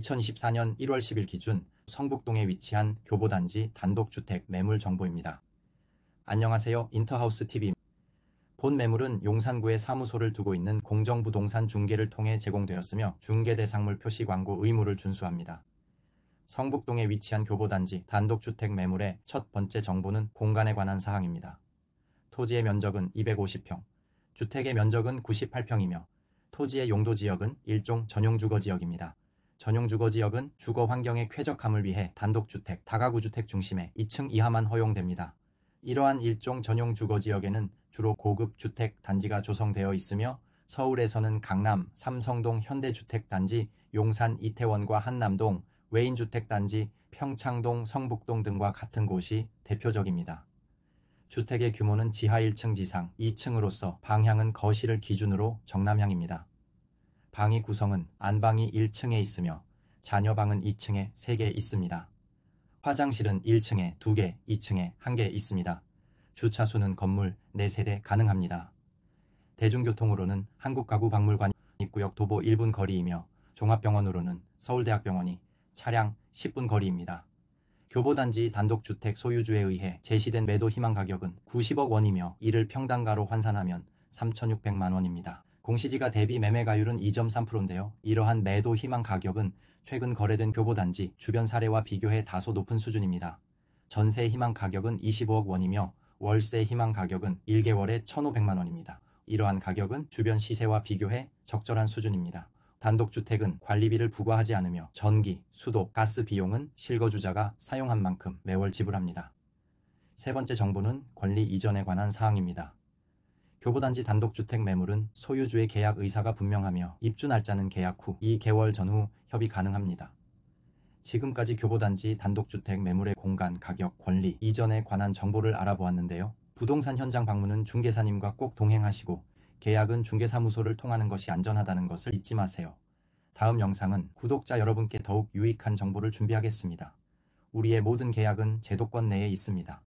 2014년 1월 10일 기준 성북동에 위치한 교보단지 단독주택 매물 정보입니다. 안녕하세요. 인터하우스 TV. 본 매물은 용산구에 사무소를 두고 있는 공정부동산 중개를 통해 제공되었으며 중개 대상물 표시 광고 의무를 준수합니다. 성북동에 위치한 교보단지 단독주택 매물의 첫 번째 정보는 공간에 관한 사항입니다. 토지의 면적은 250평, 주택의 면적은 98평이며 토지의 용도 지역은 일종 전용 주거 지역입니다. 전용 주거 지역은 주거 환경의 쾌적함을 위해 단독주택, 다가구 주택 중심의 2층 이하만 허용됩니다. 이러한 일종 전용 주거 지역에는 주로 고급 주택 단지가 조성되어 있으며 서울에서는 강남, 삼성동 현대주택단지, 용산 이태원과 한남동, 외인주택단지, 평창동, 성북동 등과 같은 곳이 대표적입니다. 주택의 규모는 지하 1층 지상 2층으로서 방향은 거실을 기준으로 정남향입니다. 방위 구성은 안방이 1층에 있으며 자녀방은 2층에 3개 있습니다. 화장실은 1층에 2개, 2층에 1개 있습니다. 주차수는 건물 4세대 가능합니다. 대중교통으로는 한국가구박물관 입구역 도보 1분 거리이며 종합병원으로는 서울대학병원이 차량 10분 거리입니다. 교보단지 단독주택 소유주에 의해 제시된 매도 희망 가격은 90억 원이며 이를 평당가로 환산하면 3,600만 원입니다. 공시지가 대비 매매가율은 2.3%인데요. 이러한 매도 희망 가격은 최근 거래된 교보단지 주변 사례와 비교해 다소 높은 수준입니다. 전세 희망 가격은 25억 원이며 월세 희망 가격은 1개월에 1,500만 원입니다. 이러한 가격은 주변 시세와 비교해 적절한 수준입니다. 단독주택은 관리비를 부과하지 않으며 전기, 수도, 가스 비용은 실거주자가 사용한 만큼 매월 지불합니다. 세 번째 정보는 권리 이전에 관한 사항입니다. 교보단지 단독주택 매물은 소유주의 계약 의사가 분명하며 입주 날짜는 계약 후 2개월 전후 협의 가능합니다. 지금까지 교보단지 단독주택 매물의 공간, 가격, 권리, 이전에 관한 정보를 알아보았는데요. 부동산 현장 방문은 중개사님과 꼭 동행하시고 계약은 중개사무소를 통하는 것이 안전하다는 것을 잊지 마세요. 다음 영상은 구독자 여러분께 더욱 유익한 정보를 준비하겠습니다. 우리의 모든 계약은 제도권 내에 있습니다.